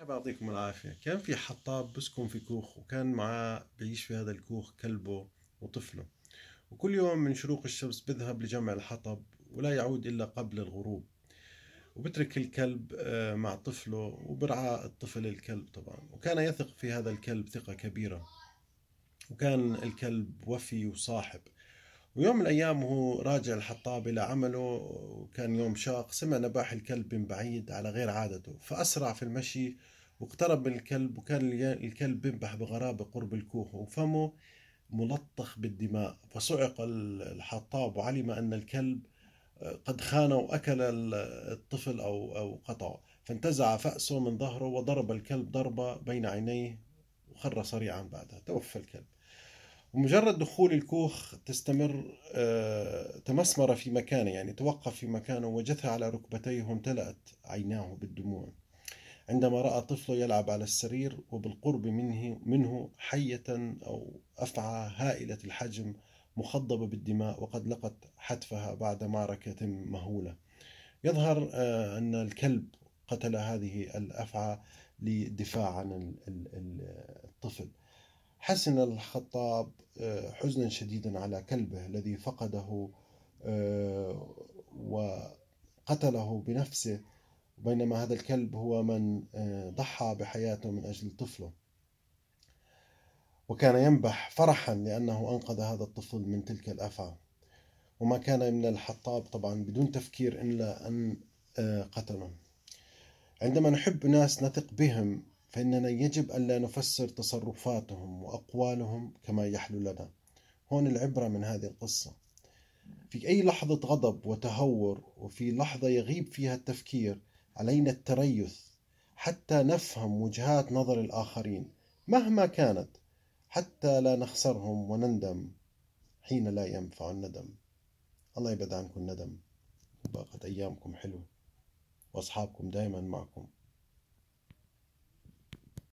مرحبا يعطيكم العافية كان في حطاب بسكن في كوخ وكان معاه بيعيش في هذا الكوخ كلبه وطفله وكل يوم من شروق الشمس بذهب لجمع الحطب ولا يعود إلا قبل الغروب وبترك الكلب آه، مع طفله وبرعى الطفل الكلب طبعا وكان يثق في هذا الكلب ثقة كبيرة وكان الكلب وفي وصاحب ويوم من الأيام وهو راجع الحطاب إلى عمله وكان يوم شاق سمع نباح الكلب من بعيد على غير عادته فأسرع في المشي واقترب من الكلب وكان الكلب بينبح بغرابة قرب الكوخ وفمه ملطخ بالدماء فصعق الحطاب وعلم أن الكلب آه، قد خان وأكل الطفل أو أو قطعه فانتزع فأسه من ظهره وضرب الكلب ضربة بين عينيه وخر صريعا بعدها توفى الكلب ومجرد دخول الكوخ تستمر آه، تمسمر في مكانه يعني توقف في مكانه وجثها على ركبتيه وامتلأت عيناه بالدموع عندما رأى طفله يلعب على السرير وبالقرب منه منه حية أو أفعى هائلة الحجم مخضبة بالدماء وقد لقت حتفها بعد معركة مهولة يظهر آه، أن الكلب قتل هذه الأفعى للدفاع عن الطفل حسن الخطاب آه، حزنا شديدا على كلبه الذي فقده آه، وقتله بنفسه بينما هذا الكلب هو من آه، ضحى بحياته من أجل طفله وكان ينبح فرحا لأنه أنقذ هذا الطفل من تلك الأفعى وما كان من الحطاب طبعا بدون تفكير إلا أن قتله عندما نحب ناس نثق بهم فإننا يجب ألا نفسر تصرفاتهم وأقوالهم كما يحلو لنا هون العبرة من هذه القصة في أي لحظة غضب وتهور وفي لحظة يغيب فيها التفكير علينا التريث حتى نفهم وجهات نظر الآخرين مهما كانت حتى لا نخسرهم ونندم حين لا ينفع الندم الله يبعد عنكم الندم وباقت أيامكم حلوة وأصحابكم دائما معكم